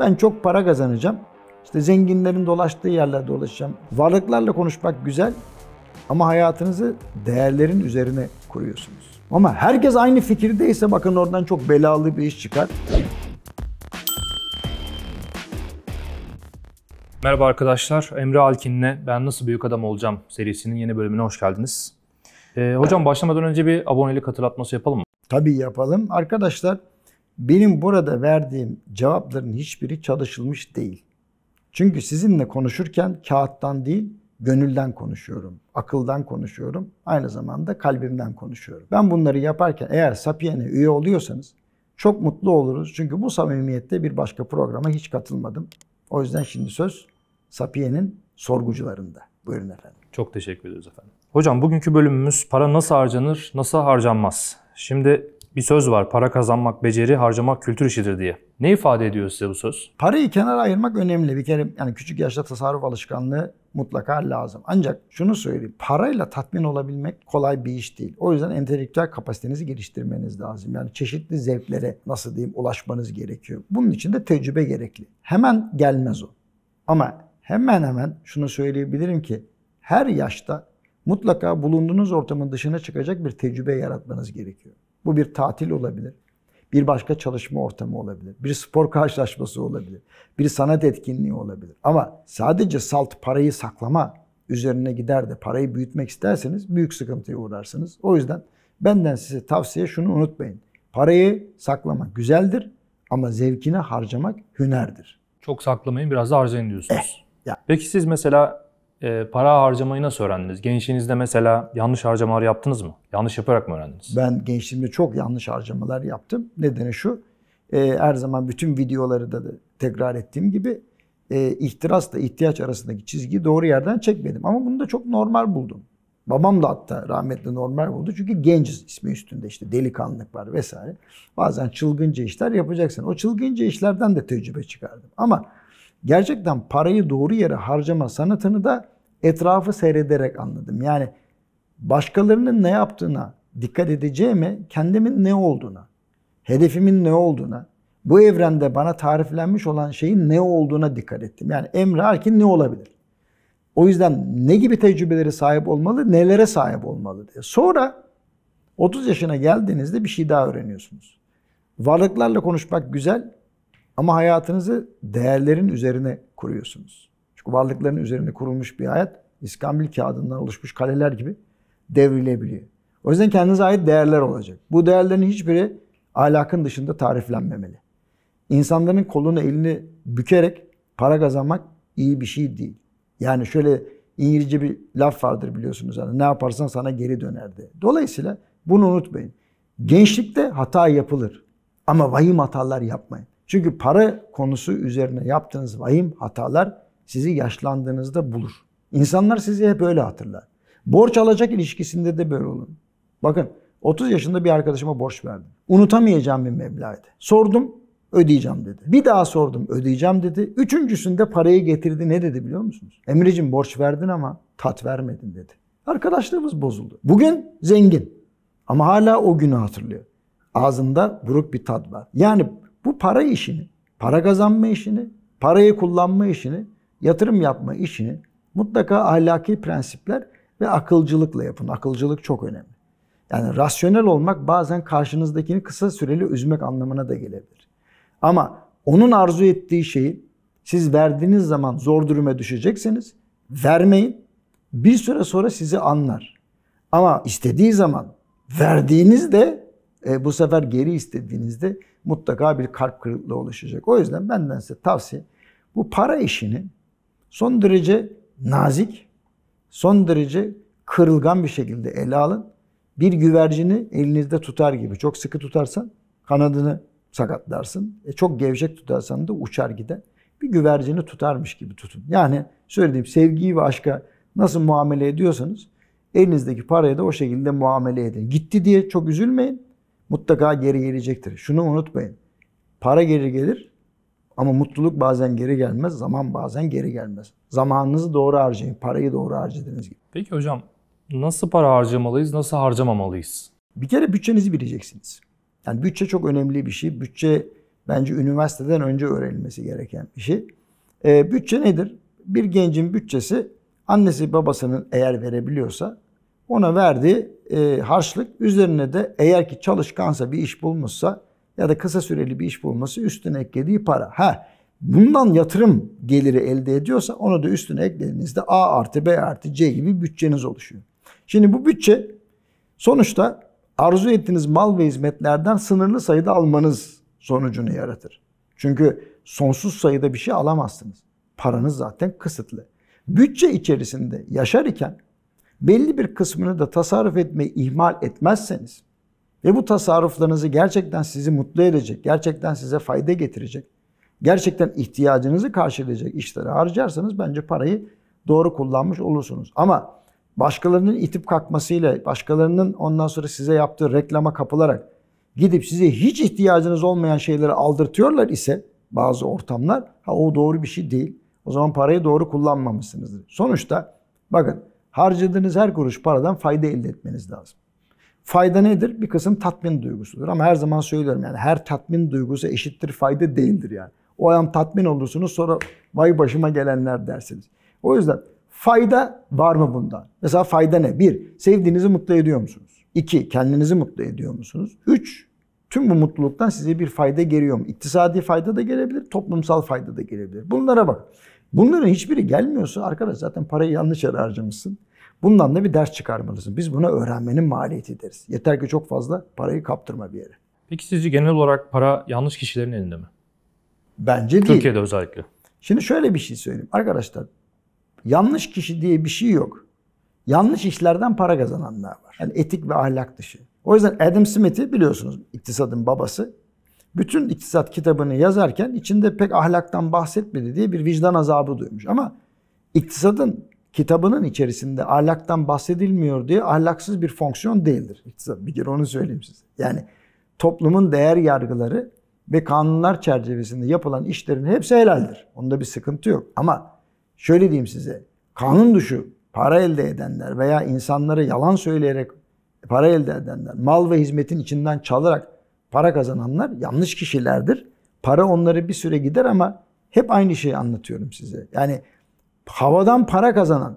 Ben çok para kazanacağım. İşte zenginlerin dolaştığı yerlerde dolaşacağım. Varlıklarla konuşmak güzel ama hayatınızı değerlerin üzerine kuruyorsunuz. Ama herkes aynı fikirdeyse bakın oradan çok belalı bir iş çıkar. Merhaba arkadaşlar. Emre Alkin'le Ben Nasıl Büyük Adam Olacağım serisinin yeni bölümüne hoş geldiniz. Ee, hocam başlamadan önce bir abonelik hatırlatması yapalım mı? Tabii yapalım. Arkadaşlar benim burada verdiğim cevapların hiçbiri çalışılmış değil. Çünkü sizinle konuşurken kağıttan değil, gönülden konuşuyorum, akıldan konuşuyorum, aynı zamanda kalbimden konuşuyorum. Ben bunları yaparken eğer Sapien'e üye oluyorsanız çok mutlu oluruz. Çünkü bu samimiyette bir başka programa hiç katılmadım. O yüzden şimdi söz Sapien'in sorgucularında. Buyurun efendim. Çok teşekkür ederiz efendim. Hocam bugünkü bölümümüz para nasıl harcanır, nasıl harcanmaz? Şimdi bir söz var para kazanmak beceri, harcamak kültür işidir diye. Ne ifade ediyor size bu söz? Parayı kenara ayırmak önemli. Bir kere yani küçük yaşta tasarruf alışkanlığı mutlaka lazım. Ancak şunu söyleyeyim. Parayla tatmin olabilmek kolay bir iş değil. O yüzden entelektüel kapasitenizi geliştirmeniz lazım. Yani çeşitli zevklere nasıl diyeyim ulaşmanız gerekiyor. Bunun için de tecrübe gerekli. Hemen gelmez o. Ama hemen hemen şunu söyleyebilirim ki her yaşta mutlaka bulunduğunuz ortamın dışına çıkacak bir tecrübe yaratmanız gerekiyor. Bu bir tatil olabilir. Bir başka çalışma ortamı olabilir. Bir spor karşılaşması olabilir. Bir sanat etkinliği olabilir. Ama sadece salt parayı saklama üzerine gider de parayı büyütmek isterseniz büyük sıkıntıya uğrarsınız. O yüzden benden size tavsiye şunu unutmayın. Parayı saklamak güzeldir ama zevkine harcamak hünerdir. Çok saklamayın biraz da harcayın diyorsunuz. Eh, ya. Peki siz mesela e, para harcamayı nasıl öğrendiniz? Gençliğinizde mesela yanlış harcamalar yaptınız mı? Yanlış yaparak mı öğrendiniz? Ben gençliğimde çok yanlış harcamalar yaptım. Nedeni şu, e, her zaman bütün videoları da tekrar ettiğim gibi e, ihtirasla ihtiyaç arasındaki çizgiyi doğru yerden çekmedim. Ama bunu da çok normal buldum. Babam da hatta rahmetli normal buldu. Çünkü genciz ismi üstünde işte delikanlık var vesaire. Bazen çılgınca işler yapacaksın. O çılgınca işlerden de tecrübe çıkardım. Ama gerçekten parayı doğru yere harcama sanatını da etrafı seyrederek anladım. Yani başkalarının ne yaptığına dikkat edeceğime, kendimin ne olduğuna, hedefimin ne olduğuna, bu evrende bana tariflenmiş olan şeyin ne olduğuna dikkat ettim. Yani Emre Arkin ne olabilir? O yüzden ne gibi tecrübeleri sahip olmalı, nelere sahip olmalı diye. Sonra 30 yaşına geldiğinizde bir şey daha öğreniyorsunuz. Varlıklarla konuşmak güzel ama hayatınızı değerlerin üzerine kuruyorsunuz. Çünkü varlıkların üzerine kurulmuş bir hayat iskambil kağıdından oluşmuş kaleler gibi devrilebiliyor. O yüzden kendinize ait değerler olacak. Bu değerlerin hiçbiri ahlakın dışında tariflenmemeli. İnsanların kolunu elini bükerek para kazanmak iyi bir şey değil. Yani şöyle İngilizce bir laf vardır biliyorsunuz. Yani ne yaparsan sana geri döner diye. Dolayısıyla bunu unutmayın. Gençlikte hata yapılır. Ama vahim hatalar yapmayın. Çünkü para konusu üzerine yaptığınız vahim hatalar sizi yaşlandığınızda bulur. İnsanlar sizi hep öyle hatırlar. Borç alacak ilişkisinde de böyle olur. Bakın 30 yaşında bir arkadaşıma borç verdim. Unutamayacağım bir meblağdı. Sordum ödeyeceğim dedi. Bir daha sordum ödeyeceğim dedi. Üçüncüsünde parayı getirdi ne dedi biliyor musunuz? Emre'cim borç verdin ama tat vermedin dedi. Arkadaşlığımız bozuldu. Bugün zengin ama hala o günü hatırlıyor. Ağzında buruk bir tat var. Yani bu para işini, para kazanma işini, parayı kullanma işini, yatırım yapma işini mutlaka ahlaki prensipler ve akılcılıkla yapın. Akılcılık çok önemli. Yani rasyonel olmak bazen karşınızdakini kısa süreli üzmek anlamına da gelebilir. Ama onun arzu ettiği şeyi siz verdiğiniz zaman zor duruma düşeceksiniz. vermeyin. Bir süre sonra sizi anlar. Ama istediği zaman verdiğinizde e, bu sefer geri istediğinizde mutlaka bir kalp kırıklığı oluşacak. O yüzden benden size tavsiye bu para işini son derece nazik, son derece kırılgan bir şekilde ele alın. Bir güvercini elinizde tutar gibi. Çok sıkı tutarsan kanadını sakatlarsın. E çok gevşek tutarsan da uçar gider. Bir güvercini tutarmış gibi tutun. Yani söylediğim sevgiyi ve aşka nasıl muamele ediyorsanız elinizdeki paraya da o şekilde muamele edin. Gitti diye çok üzülmeyin mutlaka geri gelecektir. Şunu unutmayın. Para geri gelir ama mutluluk bazen geri gelmez, zaman bazen geri gelmez. Zamanınızı doğru harcayın, parayı doğru harcadığınız gibi. Peki hocam, nasıl para harcamalıyız, nasıl harcamamalıyız? Bir kere bütçenizi bileceksiniz. Yani bütçe çok önemli bir şey. Bütçe bence üniversiteden önce öğrenilmesi gereken bir şey. E, bütçe nedir? Bir gencin bütçesi annesi babasının eğer verebiliyorsa ona verdiği e, harçlık üzerine de eğer ki çalışkansa bir iş bulmuşsa ya da kısa süreli bir iş bulması üstüne eklediği para. Ha bundan yatırım geliri elde ediyorsa onu da üstüne eklediğinizde A artı B artı C gibi bütçeniz oluşuyor. Şimdi bu bütçe sonuçta arzu ettiğiniz mal ve hizmetlerden sınırlı sayıda almanız sonucunu yaratır. Çünkü sonsuz sayıda bir şey alamazsınız. Paranız zaten kısıtlı. Bütçe içerisinde yaşar iken belli bir kısmını da tasarruf etmeyi ihmal etmezseniz ve bu tasarruflarınızı gerçekten sizi mutlu edecek, gerçekten size fayda getirecek, gerçekten ihtiyacınızı karşılayacak işlere harcarsanız bence parayı doğru kullanmış olursunuz. Ama başkalarının itip kalkmasıyla, başkalarının ondan sonra size yaptığı reklama kapılarak gidip size hiç ihtiyacınız olmayan şeyleri aldırtıyorlar ise bazı ortamlar, ha o doğru bir şey değil. O zaman parayı doğru kullanmamışsınızdır. Sonuçta bakın Harcadığınız her kuruş paradan fayda elde etmeniz lazım. Fayda nedir? Bir kısım tatmin duygusudur. Ama her zaman söylüyorum yani her tatmin duygusu eşittir fayda değildir yani. O an tatmin olursunuz sonra vay başıma gelenler dersiniz. O yüzden fayda var mı bundan? Mesela fayda ne? Bir, sevdiğinizi mutlu ediyor musunuz? İki, kendinizi mutlu ediyor musunuz? Üç, tüm bu mutluluktan size bir fayda geliyor mu? İktisadi fayda da gelebilir, toplumsal fayda da gelebilir. Bunlara bak. Bunların hiçbiri gelmiyorsa arkadaş zaten parayı yanlış yere harcamışsın. Bundan da bir ders çıkarmalısın. Biz buna öğrenmenin maliyeti deriz. Yeter ki çok fazla parayı kaptırma bir yere. Peki sizce genel olarak para yanlış kişilerin elinde mi? Bence değil. Türkiye'de özellikle. Şimdi şöyle bir şey söyleyeyim. Arkadaşlar yanlış kişi diye bir şey yok. Yanlış işlerden para kazananlar var. Yani etik ve ahlak dışı. O yüzden Adam Smith'i biliyorsunuz iktisadın babası. Bütün iktisat kitabını yazarken içinde pek ahlaktan bahsetmedi diye bir vicdan azabı duymuş. Ama iktisadın kitabının içerisinde ahlaktan bahsedilmiyor diye ahlaksız bir fonksiyon değildir. Bir kere onu söyleyeyim size. Yani toplumun değer yargıları ve kanunlar çerçevesinde yapılan işlerin hepsi helaldir. Onda bir sıkıntı yok. Ama şöyle diyeyim size. Kanun dışı para elde edenler veya insanlara yalan söyleyerek para elde edenler, mal ve hizmetin içinden çalarak para kazananlar yanlış kişilerdir. Para onları bir süre gider ama hep aynı şeyi anlatıyorum size. Yani havadan para kazanan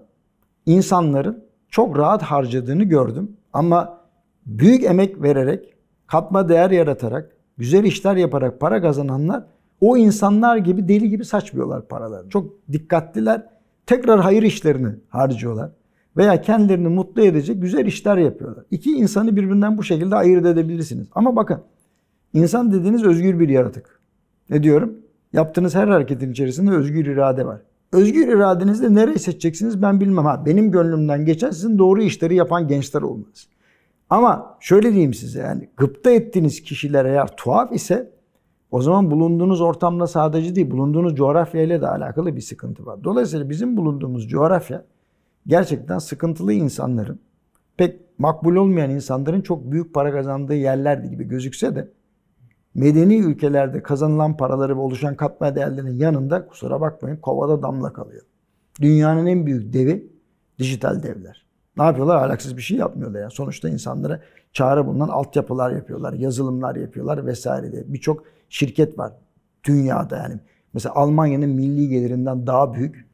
insanların çok rahat harcadığını gördüm. Ama büyük emek vererek, katma değer yaratarak, güzel işler yaparak para kazananlar o insanlar gibi deli gibi saçmıyorlar paralarını. Çok dikkatliler. Tekrar hayır işlerini harcıyorlar. Veya kendilerini mutlu edecek güzel işler yapıyorlar. İki insanı birbirinden bu şekilde ayırt edebilirsiniz. Ama bakın insan dediğiniz özgür bir yaratık. Ne diyorum? Yaptığınız her hareketin içerisinde özgür irade var. Özgür iradenizde nereye seçeceksiniz ben bilmem. Ha, benim gönlümden geçen sizin doğru işleri yapan gençler olmaz. Ama şöyle diyeyim size yani gıpta ettiğiniz kişiler eğer tuhaf ise o zaman bulunduğunuz ortamla sadece değil bulunduğunuz coğrafyayla da alakalı bir sıkıntı var. Dolayısıyla bizim bulunduğumuz coğrafya gerçekten sıkıntılı insanların pek makbul olmayan insanların çok büyük para kazandığı yerlerdi gibi gözükse de medeni ülkelerde kazanılan paraları ve oluşan katma değerlerinin yanında kusura bakmayın kovada damla kalıyor. Dünyanın en büyük devi dijital devler. Ne yapıyorlar? Alaksız bir şey yapmıyorlar. Yani sonuçta insanlara çare bulunan altyapılar yapıyorlar, yazılımlar yapıyorlar vesaire diye. Birçok şirket var dünyada yani. Mesela Almanya'nın milli gelirinden daha büyük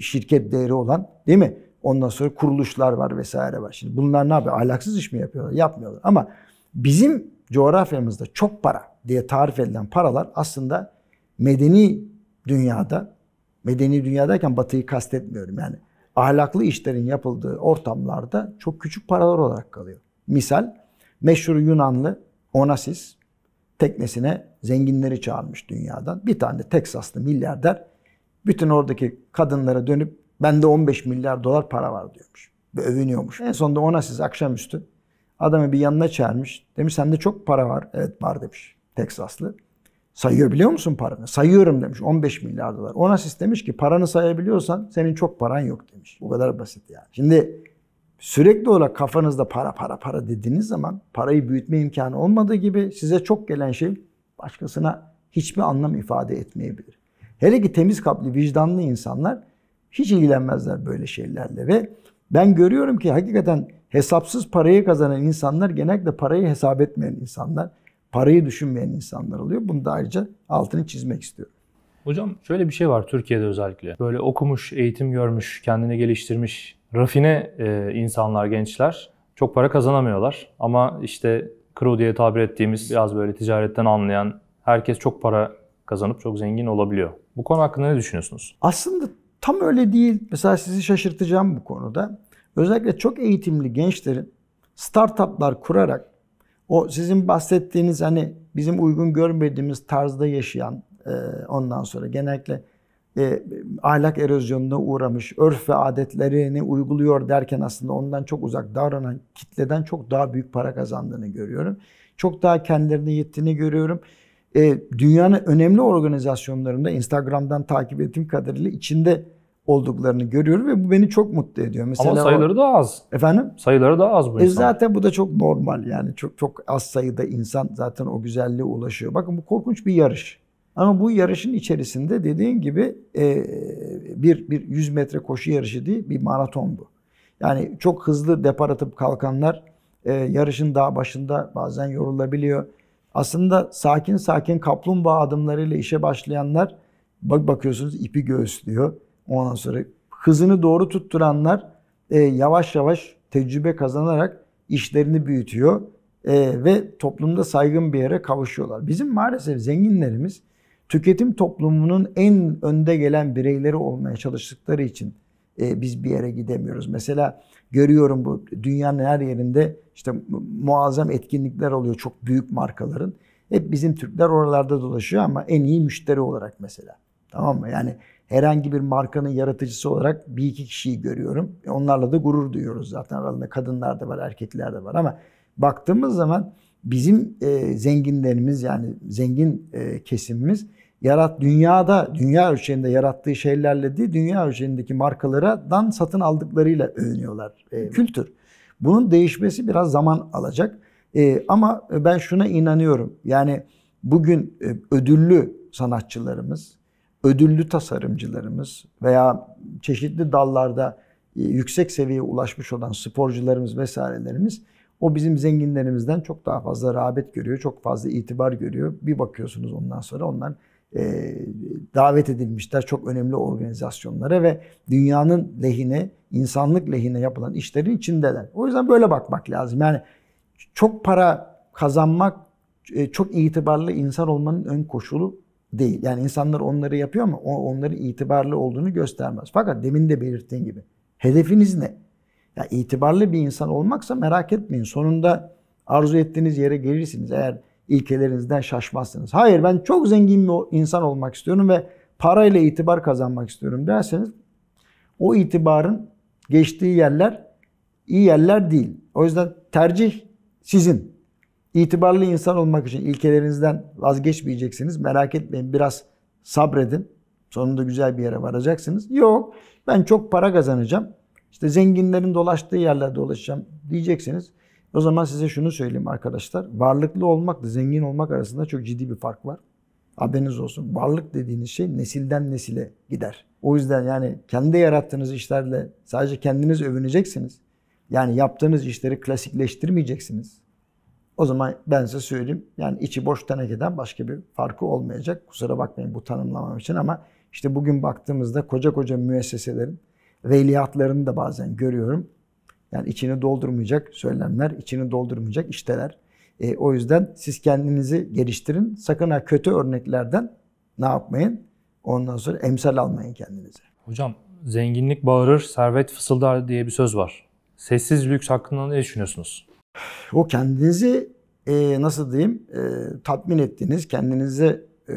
şirket değeri olan değil mi? Ondan sonra kuruluşlar var vesaire var. Şimdi bunlar ne yapıyor? Ahlaksız iş mi yapıyorlar? Yapmıyorlar. Ama bizim coğrafyamızda çok para diye tarif edilen paralar aslında medeni dünyada, medeni dünyadayken batıyı kastetmiyorum yani ahlaklı işlerin yapıldığı ortamlarda çok küçük paralar olarak kalıyor. Misal meşhur Yunanlı Onassis teknesine zenginleri çağırmış dünyadan. Bir tane Teksaslı milyarder bütün oradaki kadınlara dönüp bende 15 milyar dolar para var diyormuş. Ve övünüyormuş. En sonunda Onassis akşamüstü adamı bir yanına çağırmış. Demiş sende çok para var. Evet var demiş. Teksaslı. Sayıyor biliyor musun paranı? Sayıyorum demiş 15 milyar dolar. Ona asist demiş ki paranı sayabiliyorsan senin çok paran yok demiş. Bu kadar basit yani. Şimdi sürekli olarak kafanızda para para para dediğiniz zaman parayı büyütme imkanı olmadığı gibi size çok gelen şey başkasına hiçbir anlam ifade etmeyebilir. Hele ki temiz kalpli vicdanlı insanlar hiç ilgilenmezler böyle şeylerle ve ben görüyorum ki hakikaten hesapsız parayı kazanan insanlar genellikle parayı hesap etmeyen insanlar parayı düşünmeyen insanlar oluyor. Bunu da ayrıca altını çizmek istiyorum. Hocam şöyle bir şey var Türkiye'de özellikle. Böyle okumuş, eğitim görmüş, kendini geliştirmiş, rafine e, insanlar, gençler çok para kazanamıyorlar. Ama işte kro diye tabir ettiğimiz biraz böyle ticaretten anlayan herkes çok para kazanıp çok zengin olabiliyor. Bu konu hakkında ne düşünüyorsunuz? Aslında tam öyle değil. Mesela sizi şaşırtacağım bu konuda. Özellikle çok eğitimli gençlerin startuplar kurarak o sizin bahsettiğiniz hani bizim uygun görmediğimiz tarzda yaşayan e, ondan sonra genellikle e, ahlak erozyonuna uğramış, örf ve adetlerini uyguluyor derken aslında ondan çok uzak davranan kitleden çok daha büyük para kazandığını görüyorum. Çok daha kendilerine yettiğini görüyorum. E, dünyanın önemli organizasyonlarında Instagram'dan takip ettiğim kadarıyla içinde olduklarını görüyorum ve bu beni çok mutlu ediyor. Mesela Ama sayıları o, da az. Efendim? Sayıları da az bu e insan. Zaten bu da çok normal yani çok çok az sayıda insan zaten o güzelliğe ulaşıyor. Bakın bu korkunç bir yarış. Ama bu yarışın içerisinde dediğin gibi e, bir, bir 100 metre koşu yarışı değil bir maraton bu. Yani çok hızlı depar atıp kalkanlar e, yarışın daha başında bazen yorulabiliyor. Aslında sakin sakin kaplumbağa adımlarıyla işe başlayanlar bak bakıyorsunuz ipi göğüslüyor Ondan sonra hızını doğru tutturanlar e, yavaş yavaş tecrübe kazanarak işlerini büyütüyor e, ve toplumda saygın bir yere kavuşuyorlar. Bizim maalesef zenginlerimiz tüketim toplumunun en önde gelen bireyleri olmaya çalıştıkları için e, biz bir yere gidemiyoruz. Mesela görüyorum bu dünyanın her yerinde işte muazzam etkinlikler oluyor çok büyük markaların. Hep bizim Türkler oralarda dolaşıyor ama en iyi müşteri olarak mesela. Tamam mı? Yani herhangi bir markanın yaratıcısı olarak bir iki kişiyi görüyorum. E, onlarla da gurur duyuyoruz zaten. Aralarında kadınlar da var, erkekler de var ama baktığımız zaman bizim e, zenginlerimiz yani zengin e, kesimimiz yarat dünyada dünya ölçeğinde yarattığı şeylerle değil dünya ölçeğindeki markalara dan satın aldıklarıyla övünüyorlar. E, kültür. Bunun değişmesi biraz zaman alacak. E, ama ben şuna inanıyorum. Yani bugün e, ödüllü sanatçılarımız, ödüllü tasarımcılarımız veya çeşitli dallarda e, yüksek seviyeye ulaşmış olan sporcularımız vesairelerimiz o bizim zenginlerimizden çok daha fazla rağbet görüyor, çok fazla itibar görüyor. Bir bakıyorsunuz ondan sonra onlar e, davet edilmişler çok önemli organizasyonlara ve dünyanın lehine, insanlık lehine yapılan işlerin içindeler. O yüzden böyle bakmak lazım. Yani çok para kazanmak, e, çok itibarlı insan olmanın ön koşulu değil. Yani insanlar onları yapıyor ama onları itibarlı olduğunu göstermez. Fakat demin de belirttiğim gibi hedefiniz ne? Ya itibarlı bir insan olmaksa merak etmeyin. Sonunda arzu ettiğiniz yere gelirsiniz. Eğer ilkelerinizden şaşmazsınız. Hayır ben çok zengin bir insan olmak istiyorum ve parayla itibar kazanmak istiyorum derseniz o itibarın geçtiği yerler iyi yerler değil. O yüzden tercih sizin. İtibarlı insan olmak için ilkelerinizden vazgeçmeyeceksiniz. Merak etmeyin biraz sabredin. Sonunda güzel bir yere varacaksınız. Yok ben çok para kazanacağım. İşte zenginlerin dolaştığı yerlerde dolaşacağım diyeceksiniz. O zaman size şunu söyleyeyim arkadaşlar. Varlıklı olmakla zengin olmak arasında çok ciddi bir fark var. Haberiniz olsun. Varlık dediğiniz şey nesilden nesile gider. O yüzden yani kendi yarattığınız işlerle sadece kendiniz övüneceksiniz. Yani yaptığınız işleri klasikleştirmeyeceksiniz. O zaman ben size söyleyeyim. Yani içi boş tenekeden başka bir farkı olmayacak. Kusura bakmayın bu tanımlamam için ama işte bugün baktığımızda koca koca müesseselerin veliahtlarını da bazen görüyorum. Yani içini doldurmayacak söylemler, içini doldurmayacak işteler. E, o yüzden siz kendinizi geliştirin. Sakın ha kötü örneklerden ne yapmayın? Ondan sonra emsal almayın kendinize. Hocam zenginlik bağırır, servet fısıldar diye bir söz var. Sessiz lüks hakkında ne düşünüyorsunuz? o kendinizi e, nasıl diyeyim e, tatmin ettiğiniz, kendinize e,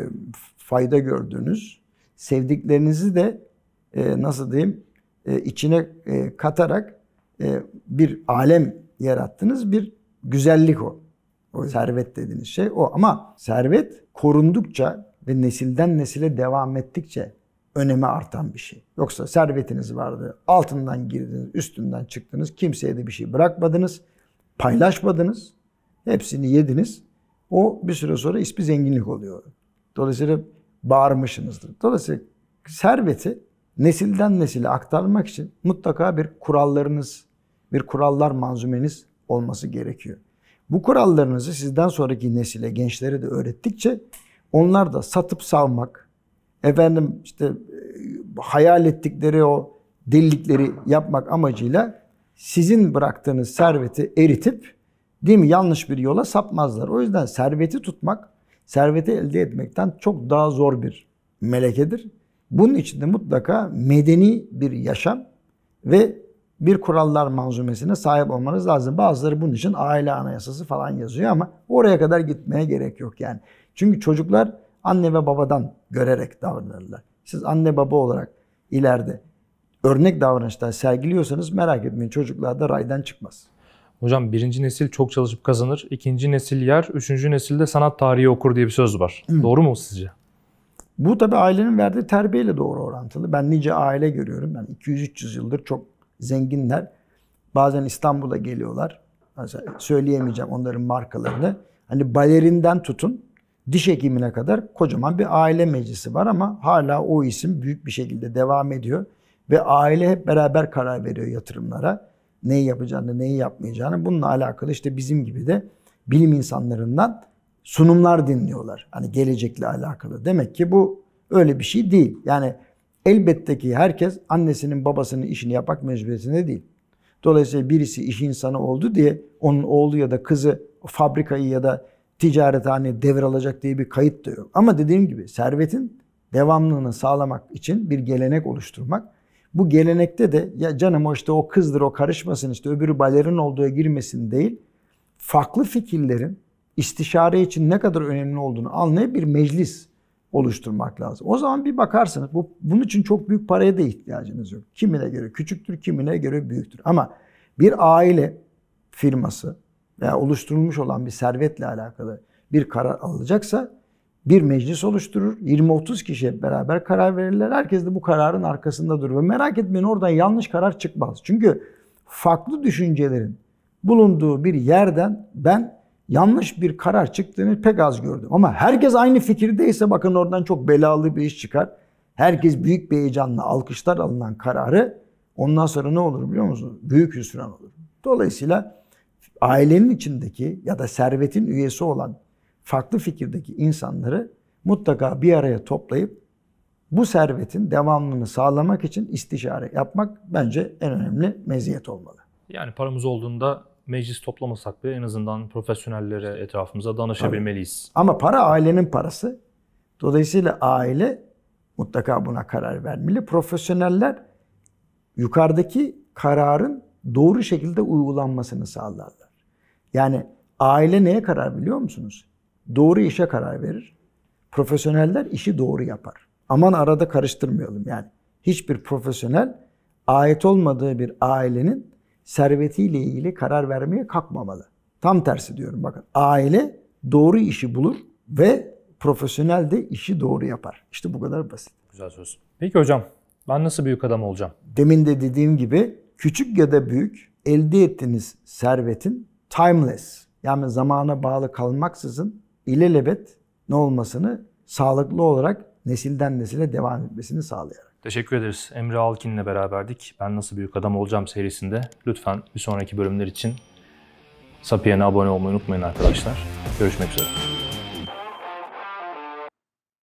fayda gördüğünüz, sevdiklerinizi de e, nasıl diyeyim e, içine e, katarak e, bir alem yarattınız, bir güzellik o. O servet dediğiniz şey o. Ama servet korundukça ve nesilden nesile devam ettikçe önemi artan bir şey. Yoksa servetiniz vardı, altından girdiniz, üstünden çıktınız, kimseye de bir şey bırakmadınız paylaşmadınız. Hepsini yediniz. O bir süre sonra ispi zenginlik oluyor. Dolayısıyla bağırmışsınızdır. Dolayısıyla serveti nesilden nesile aktarmak için mutlaka bir kurallarınız, bir kurallar manzumeniz olması gerekiyor. Bu kurallarınızı sizden sonraki nesile, gençlere de öğrettikçe onlar da satıp savmak, efendim işte e, hayal ettikleri o delilikleri yapmak amacıyla sizin bıraktığınız serveti eritip değil mi yanlış bir yola sapmazlar. O yüzden serveti tutmak, serveti elde etmekten çok daha zor bir melekedir. Bunun için de mutlaka medeni bir yaşam ve bir kurallar manzumesine sahip olmanız lazım. Bazıları bunun için aile anayasası falan yazıyor ama oraya kadar gitmeye gerek yok yani. Çünkü çocuklar anne ve babadan görerek davranırlar. Siz anne baba olarak ileride örnek davranışlar sergiliyorsanız merak etmeyin çocuklar da raydan çıkmaz. Hocam birinci nesil çok çalışıp kazanır, ikinci nesil yer, üçüncü nesilde sanat tarihi okur diye bir söz var. Hı. Doğru mu sizce? Bu tabi ailenin verdiği terbiyeyle doğru orantılı. Ben nice aile görüyorum. Yani 200-300 yıldır çok zenginler. Bazen İstanbul'a geliyorlar. Mesela söyleyemeyeceğim onların markalarını. Hani balerinden tutun diş hekimine kadar kocaman bir aile meclisi var ama hala o isim büyük bir şekilde devam ediyor. Ve aile hep beraber karar veriyor yatırımlara. Neyi yapacağını, neyi yapmayacağını. Bununla alakalı işte bizim gibi de bilim insanlarından sunumlar dinliyorlar. Hani gelecekle alakalı. Demek ki bu öyle bir şey değil. Yani elbette ki herkes annesinin babasının işini yapmak mecburiyetinde değil. Dolayısıyla birisi iş insanı oldu diye onun oğlu ya da kızı fabrikayı ya da ticarethane devralacak diye bir kayıt da yok. Ama dediğim gibi servetin devamlılığını sağlamak için bir gelenek oluşturmak bu gelenekte de ya canım o işte o kızdır o karışmasın işte öbürü balerin olduğu girmesin değil. Farklı fikirlerin istişare için ne kadar önemli olduğunu anlayıp bir meclis oluşturmak lazım. O zaman bir bakarsınız bu, bunun için çok büyük paraya da ihtiyacınız yok. Kimine göre küçüktür, kimine göre büyüktür. Ama bir aile firması veya oluşturulmuş olan bir servetle alakalı bir karar alacaksa bir meclis oluşturur. 20-30 kişi hep beraber karar verirler. Herkes de bu kararın arkasında durur. Ve merak etmeyin oradan yanlış karar çıkmaz. Çünkü farklı düşüncelerin bulunduğu bir yerden ben yanlış bir karar çıktığını pek az gördüm. Ama herkes aynı fikirdeyse bakın oradan çok belalı bir iş çıkar. Herkes büyük bir heyecanla alkışlar alınan kararı ondan sonra ne olur biliyor musunuz? Büyük hüsran olur. Dolayısıyla ailenin içindeki ya da servetin üyesi olan farklı fikirdeki insanları mutlaka bir araya toplayıp bu servetin devamlılığını sağlamak için istişare yapmak bence en önemli meziyet olmalı. Yani paramız olduğunda meclis toplamasak bile en azından profesyonellere etrafımıza danışabilmeliyiz. Tabii. Ama para ailenin parası. Dolayısıyla aile mutlaka buna karar vermeli. Profesyoneller yukarıdaki kararın doğru şekilde uygulanmasını sağlarlar. Yani aile neye karar biliyor musunuz? doğru işe karar verir. Profesyoneller işi doğru yapar. Aman arada karıştırmayalım yani. Hiçbir profesyonel ait olmadığı bir ailenin servetiyle ilgili karar vermeye kalkmamalı. Tam tersi diyorum bakın. Aile doğru işi bulur ve profesyonel de işi doğru yapar. İşte bu kadar basit. Güzel söz. Peki hocam ben nasıl büyük adam olacağım? Demin de dediğim gibi küçük ya da büyük elde ettiğiniz servetin timeless yani zamana bağlı kalmaksızın ilelebet ne olmasını sağlıklı olarak nesilden nesile devam etmesini sağlayarak. Teşekkür ederiz. Emre Alkin'le beraberdik. Ben Nasıl Büyük Adam Olacağım serisinde. Lütfen bir sonraki bölümler için Sapiyen'e abone olmayı unutmayın arkadaşlar. Görüşmek üzere.